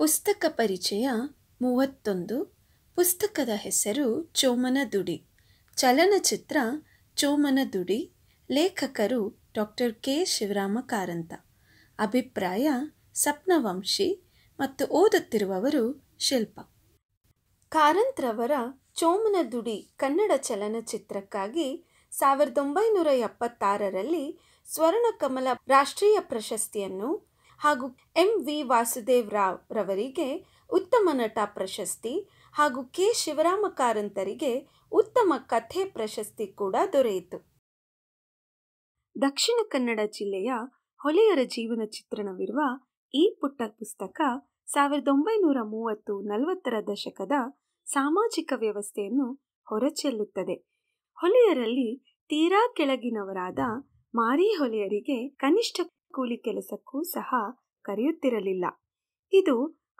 ಪುಸ್ತಕ ಪರಿಚಯ ಮೂವತ್ತೊಂದು ಪುಸ್ತಕದ ಹೆಸರು ಚೋಮನದುಡಿ ಚಲನಚಿತ್ರ ಚೋಮನದುಡಿ ಲೇಖಕರು ಡಾಕ್ಟರ್ ಕೆ ಶಿವರಾಮ ಕಾರಂತ ಅಭಿಪ್ರಾಯ ಸಪ್ನವಂಶಿ ಮತ್ತು ಓದುತ್ತಿರುವವರು ಶಿಲ್ಪ ಕಾರಂತ್ರವರ ಚೋಮನದುಡಿ ಕನ್ನಡ ಚಲನಚಿತ್ರಕ್ಕಾಗಿ ಸಾವಿರದ ಒಂಬೈನೂರ ಎಪ್ಪತ್ತಾರರಲ್ಲಿ ಸ್ವರ್ಣಕಮಲ ರಾಷ್ಟ್ರೀಯ ಪ್ರಶಸ್ತಿಯನ್ನು ಹಾಗೂ ಎಂ ವಿ ವಾಸುದೇವ್ ರಾವ್ ರವರಿಗೆ ಉತ್ತಮ ನಟ ಪ್ರಶಸ್ತಿ ಹಾಗೂ ಕೆ ಶಿವರಾಮ ಕಾರಂತರಿಗೆ ಉತ್ತಮ ಕಥೆ ಪ್ರಶಸ್ತಿ ಕೂಡ ದೊರೆಯಿತು ದಕ್ಷಿಣ ಕನ್ನಡ ಜಿಲ್ಲೆಯ ಹೊಲೆಯರ ಜೀವನ ಚಿತ್ರಣವಿರುವ ಈ ಪುಟ್ಟ ಪುಸ್ತಕ ಸಾವಿರದ ಒಂಬೈನೂರ ಮೂವತ್ತು ನಲವತ್ತರ ದಶಕದ ಸಾಮಾಜಿಕ ವ್ಯವಸ್ಥೆಯನ್ನು ಹೊರಚೆಲ್ಲುತ್ತದೆ ಹೊಲೆಯರಲ್ಲಿ ತೀರಾ ಕೆಳಗಿನವರಾದ ಮಾರಿ ಹೊಲೆಯರಿಗೆ ಕನಿಷ್ಠ ಕೂಲಿ ಕೆಲಸಕ್ಕೂ ಸಹ ಕರೆಯುತ್ತಿರಲಿಲ್ಲ ಇದು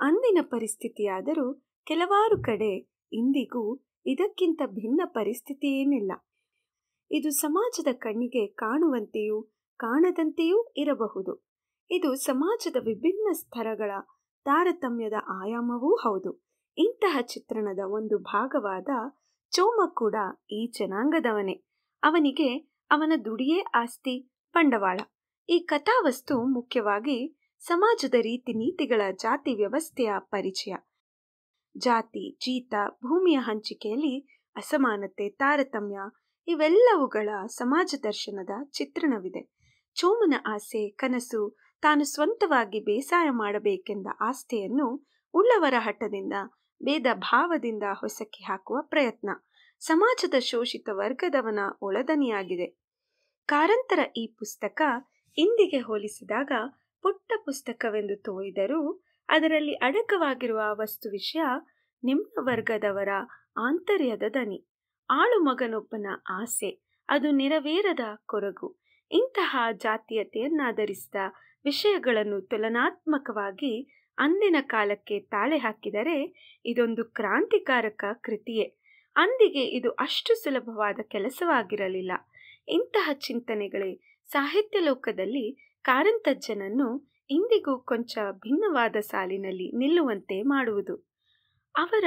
ಅಂದಿನ ಪರಿಸ್ಥಿತಿಯಾದರೂ ಕೆಲವಾರು ಕಡೆ ಇಂದಿಗೂ ಇದಕ್ಕಿಂತ ಭಿನ್ನ ಪರಿಸ್ಥಿತಿಯೇನಿಲ್ಲ ಇದು ಸಮಾಜದ ಕಣ್ಣಿಗೆ ಕಾಣುವಂತೆಯೂ ಕಾಣದಂತೆಯೂ ಇರಬಹುದು ಇದು ಸಮಾಜದ ವಿಭಿನ್ನ ಸ್ತರಗಳ ತಾರತಮ್ಯದ ಆಯಾಮವೂ ಹೌದು ಇಂತಹ ಚಿತ್ರಣದ ಒಂದು ಭಾಗವಾದ ಚೋಮ ಕೂಡ ಈ ಜನಾಂಗದವನೇ ಅವನಿಗೆ ಅವನ ದುಡಿಯೇ ಆಸ್ತಿ ಬಂಡವಾಳ ಈ ಕಥಾವಸ್ತು ಮುಖ್ಯವಾಗಿ ಸಮಾಜದ ರೀತಿ ನೀತಿಗಳ ಜಾತಿ ವ್ಯವಸ್ಥೆಯ ಪರಿಚಯ ಜಾತಿ ಜೀತ ಭೂಮಿಯ ಹಂಚಿಕೆಯಲ್ಲಿ ಅಸಮಾನತೆ ತಾರತಮ್ಯ ಇವೆಲ್ಲವುಗಳ ಸಮಾಜ ದರ್ಶನದ ಚಿತ್ರಣವಿದೆ ಚೋಮನ ಆಸೆ ಕನಸು ತಾನು ಸ್ವಂತವಾಗಿ ಬೇಸಾಯ ಮಾಡಬೇಕೆಂದ ಆಸ್ತೆಯನ್ನು ಉಳ್ಳವರ ಹಠದಿಂದ ಭೇದ ಭಾವದಿಂದ ಹೊಸಕಿ ಹಾಕುವ ಪ್ರಯತ್ನ ಸಮಾಜದ ಶೋಷಿತ ವರ್ಗದವನ ಒಳದನಿಯಾಗಿದೆ ಕಾರಂತರ ಈ ಪುಸ್ತಕ ಇಂದಿಗೆ ಹೋಲಿಸಿದಾಗ ಪುಟ್ಟ ಪುಸ್ತಕವೆಂದು ತೋರಿದರೂ ಅದರಲ್ಲಿ ಅಡಕವಾಗಿರುವ ವಸ್ತು ವಿಷಯ ನಿಮ್ಮ ವರ್ಗದವರ ಆಂತರ್ಯದ ದನಿ ಆಳು ಮಗನೊಬ್ಬನ ಆಸೆ ಅದು ನೆರವೇರದ ಕೊರಗು ಇಂತಹ ಜಾತೀಯತೆಯನ್ನಾಧರಿಸಿದ ವಿಷಯಗಳನ್ನು ತುಲನಾತ್ಮಕವಾಗಿ ಅಂದಿನ ಕಾಲಕ್ಕೆ ತಾಳೆ ಹಾಕಿದರೆ ಇದೊಂದು ಕ್ರಾಂತಿಕಾರಕ ಕೃತಿಯೇ ಅಂದಿಗೆ ಇದು ಅಷ್ಟು ಸುಲಭವಾದ ಕೆಲಸವಾಗಿರಲಿಲ್ಲ ಇಂತಹ ಚಿಂತನೆಗಳೇ ಸಾಹಿತ್ಯ ಲೋಕದಲ್ಲಿ ಕಾರಂತಜ್ಜನನ್ನು ಇಂದಿಗೂ ಕೊಂಚ ಭಿನ್ನವಾದ ಸಾಲಿನಲ್ಲಿ ನಿಲ್ಲುವಂತೆ ಮಾಡುವುದು ಅವರ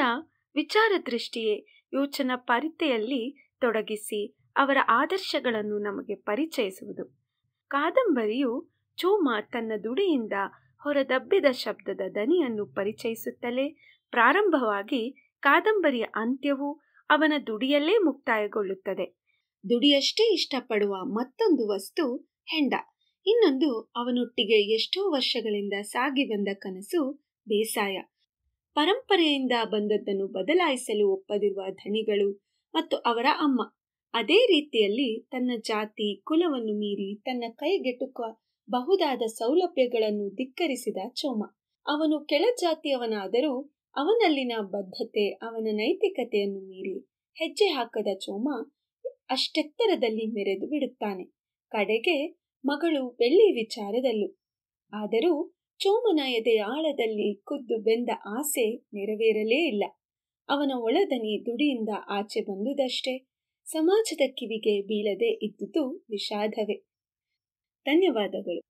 ವಿಚಾರ ದೃಷ್ಟಿಯೇ ಯೋಚನಾ ಪರಿತೆಯಲ್ಲಿ ತೊಡಗಿಸಿ ಅವರ ಆದರ್ಶಗಳನ್ನು ನಮಗೆ ಪರಿಚಯಿಸುವುದು ಕಾದಂಬರಿಯು ಚೋಮ ತನ್ನ ದುಡಿಯಿಂದ ಹೊರದಬ್ಬಿದ ಶಬ್ದದ ದನಿಯನ್ನು ಪರಿಚಯಿಸುತ್ತಲೇ ಪ್ರಾರಂಭವಾಗಿ ಕಾದಂಬರಿಯ ಅಂತ್ಯವು ಅವನ ದುಡಿಯಲ್ಲೇ ಮುಕ್ತಾಯಗೊಳ್ಳುತ್ತದೆ ದುಡಿಯಷ್ಟೇ ಇಷ್ಟಪಡುವ ಮತ್ತೊಂದು ವಸ್ತು ಹೆಂಡ ಇನ್ನೊಂದು ಅವನೊಟ್ಟಿಗೆ ಎಷ್ಟೋ ವರ್ಷಗಳಿಂದ ಸಾಗಿ ಬಂದ ಕನಸು ಬೇಸಾಯ ಪರಂಪರೆಯಿಂದ ಬಂದದ್ದನ್ನು ಬದಲಾಯಿಸಲು ಒಪ್ಪದಿರುವ ಧನಿಗಳು ಮತ್ತು ಅವರ ಅಮ್ಮ ಅದೇ ರೀತಿಯಲ್ಲಿ ತನ್ನ ಜಾತಿ ಕುಲವನ್ನು ಮೀರಿ ತನ್ನ ಕೈಗೆಟುಕುವ ಬಹುದಾದ ಸೌಲಭ್ಯಗಳನ್ನು ಧಿಕ್ಕರಿಸಿದ ಚೋಮ ಅವನು ಕೆಳಜಾತಿಯವನಾದರೂ ಅವನಲ್ಲಿನ ಬದ್ಧತೆ ಅವನ ನೈತಿಕತೆಯನ್ನು ಮೀರಿ ಹೆಜ್ಜೆ ಹಾಕದ ಚೋಮ ಅಷ್ಟೆತ್ತರದಲ್ಲಿ ಮೆರೆದು ಬಿಡುತ್ತಾನೆ ಕಡೆಗೆ ಮಗಳು ಬೆಳ್ಳಿ ವಿಚಾರದಲ್ಲು ಆದರೂ ಚೋಮನ ಎದೆಯ ಆಳದಲ್ಲಿ ಖುದ್ದು ಬೆಂದ ಆಸೆ ನೆರವೇರಲೇ ಇಲ್ಲ ಅವನ ಒಳದನಿ ದುಡಿಯಿಂದ ಆಚೆ ಬಂದುದಷ್ಟೇ ಸಮಾಜದ ಕಿವಿಗೆ ಬೀಳದೆ ಇದ್ದುದು ವಿಷಾದವೇ ಧನ್ಯವಾದಗಳು